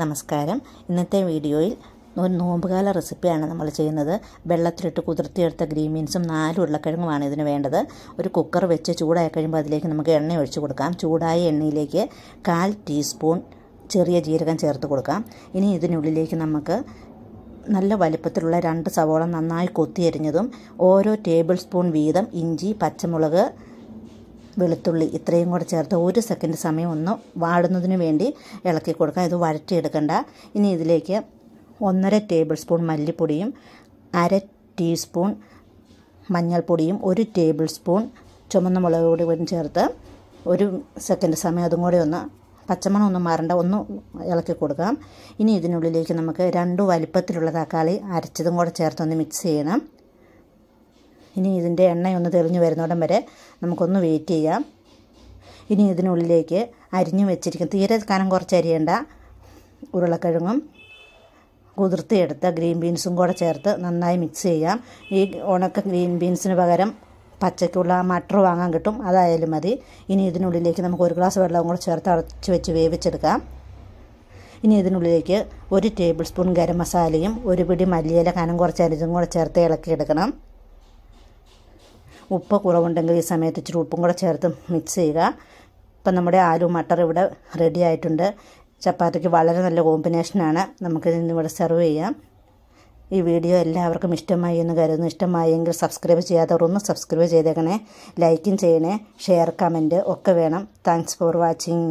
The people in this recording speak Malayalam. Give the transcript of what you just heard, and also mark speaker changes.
Speaker 1: നമസ്കാരം ഇന്നത്തെ വീഡിയോയിൽ ഒരു നോമ്പുകാല റെസിപ്പിയാണ് നമ്മൾ ചെയ്യുന്നത് വെള്ളത്തിലിട്ട് കുതിർത്തിയെടുത്ത ഗ്രീൻ ബീൻസും നാല് ഉരുളക്കിഴങ്ങുമാണ് ഇതിന് വേണ്ടത് ഒരു കുക്കർ വെച്ച് ചൂടായി കഴിയുമ്പോൾ അതിലേക്ക് നമുക്ക് എണ്ണ ഒഴിച്ച് കൊടുക്കാം ചൂടായ എണ്ണയിലേക്ക് കാൽ ടീസ്പൂൺ ചെറിയ ജീരകം ചേർത്ത് കൊടുക്കാം ഇനി ഇതിനുള്ളിലേക്ക് നമുക്ക് നല്ല വലിപ്പത്തിലുള്ള രണ്ട് സവോള നന്നായി കൊത്തിയരിഞ്ഞതും ഓരോ ടേബിൾ സ്പൂൺ വീതം ഇഞ്ചി പച്ചമുളക് വെളുത്തുള്ളി ഇത്രയും കൂടെ ചേർത്ത് ഒരു സെക്കൻഡ് സമയം ഒന്ന് വാടുന്നതിന് വേണ്ടി ഇളക്കി കൊടുക്കാം ഇത് വരട്ടിയെടുക്കണ്ട ഇനി ഇതിലേക്ക് ഒന്നര ടേബിൾ സ്പൂൺ മല്ലിപ്പൊടിയും അര ടീസ്പൂൺ മഞ്ഞൾപ്പൊടിയും ഒരു ടേബിൾ സ്പൂൺ ചുമന്ന മുളക് കൂടി ചേർത്ത് ഒരു സെക്കൻഡ് സമയം അതും കൂടെ ഒന്ന് പച്ചമണം ഒന്നും മാറണ്ട ഒന്ന് ഇളക്കി കൊടുക്കാം ഇനി ഇതിനുള്ളിലേക്ക് നമുക്ക് രണ്ട് വലിപ്പത്തിലുള്ള തക്കാളി അരച്ചതും കൂടെ ചേർത്തൊന്ന് മിക്സ് ചെയ്യണം ഇനി ഇതിൻ്റെ എണ്ണയൊന്ന് തെളിഞ്ഞു വരുന്നോടം വരെ നമുക്കൊന്ന് വെയിറ്റ് ചെയ്യാം ഇനി ഇതിനുള്ളിലേക്ക് അരിഞ്ഞു വെച്ചിരിക്കും തീരെ കനം കുറച്ച് അരിയേണ്ട ഉരുളക്കിഴങ്ങും കുതിർത്തിയെടുത്ത ഗ്രീൻ ബീൻസും കൂടെ ചേർത്ത് നന്നായി മിക്സ് ചെയ്യാം ഈ ഉണക്ക ഗ്രീൻ ബീൻസിന് പകരം പച്ചയ്ക്കുള്ള മട്ടർ വാങ്ങാൻ കിട്ടും അതായാലും മതി ഇനി ഇതിനുള്ളിലേക്ക് നമുക്ക് ഒരു ഗ്ലാസ് വെള്ളവും കൂടെ ചേർത്ത് അടച്ച് വെച്ച് വേവിച്ചെടുക്കാം ഇനി ഇതിനുള്ളിലേക്ക് ഒരു ടേബിൾ സ്പൂൺ ഗരം മസാലയും ഒരു പിടി മല്ലിയില കനം കുറച്ച് അരിഞ്ഞും കൂടെ ചേർത്ത് ഇളക്കിയെടുക്കണം ഉപ്പ് കുറവുണ്ടെങ്കിൽ ഈ സമയത്ത് ഇച്ചിരി ഉപ്പും കൂടെ ചേർത്ത് മിക്സ് ചെയ്യുക ഇപ്പം നമ്മുടെ ആലു മട്ടർ ഇവിടെ റെഡി ആയിട്ടുണ്ട് ചപ്പാത്തിക്ക് വളരെ നല്ല കോമ്പിനേഷനാണ് നമുക്കിതിന് ഇവിടെ സെർവ് ചെയ്യാം ഈ വീഡിയോ എല്ലാവർക്കും ഇഷ്ടമായി എന്ന് കരുതുന്നു ഇഷ്ടമായെങ്കിൽ സബ്സ്ക്രൈബ് ഒന്ന് സബ്സ്ക്രൈബ് ചെയ്തേക്കണേ ലൈക്കും ചെയ്യണേ ഷെയർ കമൻറ്റ് ഒക്കെ വേണം താങ്ക്സ് ഫോർ വാച്ചിങ്